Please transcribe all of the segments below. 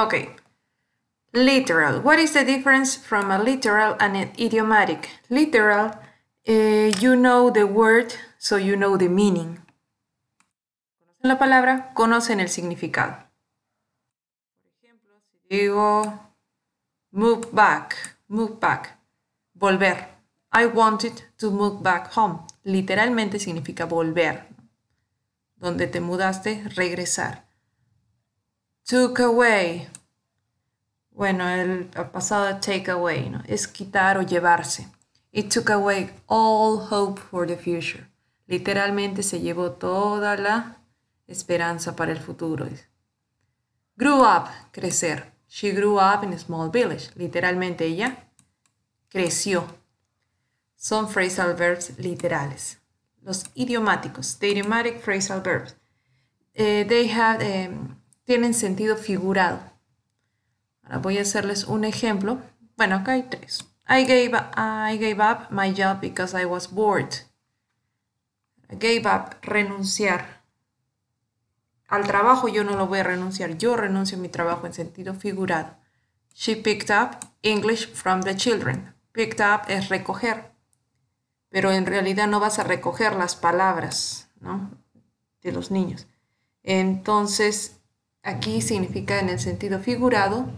Okay. Literal. What is the difference from a literal and an idiomatic? Literal, eh, you know the word, so you know the meaning. Conocen la palabra, conocen el significado. Por ejemplo, si digo move back, move back, volver. I wanted to move back home. Literalmente significa volver. Donde te mudaste, regresar took away. Bueno, el, pasado take away, ¿no? Es quitar o llevarse. It took away all hope for the future. Literalmente se llevó toda la esperanza para el futuro. Grew up, crecer. She grew up in a small village. Literalmente ella creció. Son phrasal verbs literales. Los idiomáticos, the idiomatic phrasal verbs. Eh, they have em, tienen sentido figurado. Ahora voy a hacerles un ejemplo. Bueno, acá hay tres. I gave, gave up my job because I was bored. I Gave up, renunciar. Al trabajo yo no lo voy a renunciar, yo renuncio a mi trabajo en sentido figurado. She picked up English from the children. Picked up es recoger, pero en realidad no vas a recoger las palabras de los niños. Entonces, Aquí significa en el sentido figurado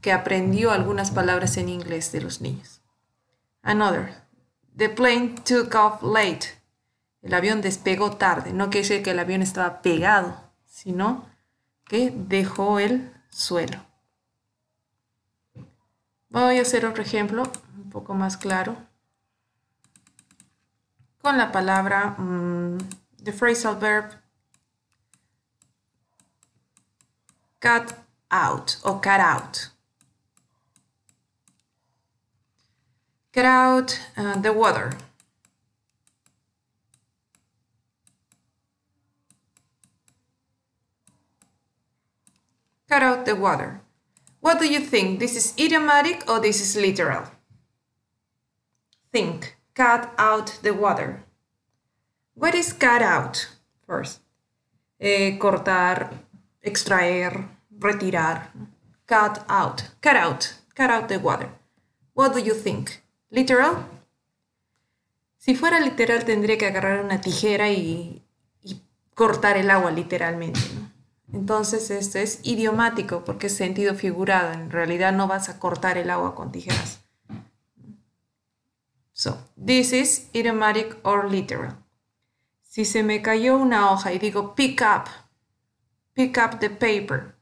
que aprendió algunas palabras en inglés de los niños. Another. The plane took off late. El avión despegó tarde. No quiere decir que el avión estaba pegado, sino que dejó el suelo. Voy a hacer otro ejemplo un poco más claro con la palabra mm, the phrasal verb cut out or cut out. Cut out uh, the water. Cut out the water. What do you think? This is idiomatic or this is literal? Think. Cut out the water. What is cut out? First. Eh, cortar extraer, retirar, cut out, cut out, cut out the water. What do you think? Literal? Si fuera literal tendría que agarrar una tijera y, cortar el agua literalmente. Entonces esto es idiomático porque es sentido figurado. En realidad no vas a cortar el agua con tijeras. So, this is idiomatic or literal. Si se me cayó una hoja y digo pick up pick up the paper